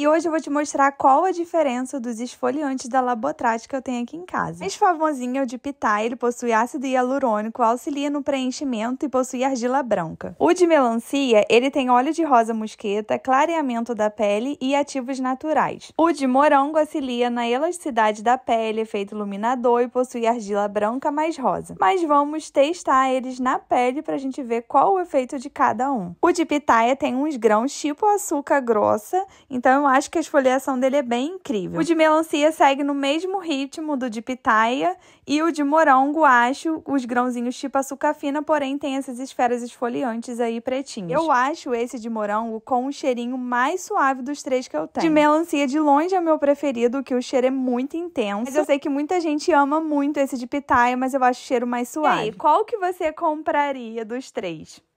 E hoje eu vou te mostrar qual a diferença dos esfoliantes da Labotrat que eu tenho aqui em casa. Mais famosinho é o de pitá, ele possui ácido hialurônico, auxilia no preenchimento e possui argila branca. O de melancia, ele tem óleo de rosa mosqueta, clareamento da pele e ativos naturais. O de morango auxilia na elasticidade da pele, efeito iluminador e possui argila branca mais rosa. Mas vamos testar eles na pele pra gente ver qual o efeito de cada um. O de pitaia tem uns grãos tipo açúcar grossa, então eu acho que a esfoliação dele é bem incrível. O de melancia segue no mesmo ritmo do de pitaia e o de morango, acho, os grãozinhos tipo açúcar fina, porém tem essas esferas esfoliantes aí pretinhas. Eu acho esse de morango com o um cheirinho mais suave dos três que eu tenho. De melancia, de longe é meu preferido, que o cheiro é muito intenso. Mas eu sei que muita gente ama muito esse de pitaia, mas eu acho o cheiro mais suave. E aí, qual que você compraria dos três?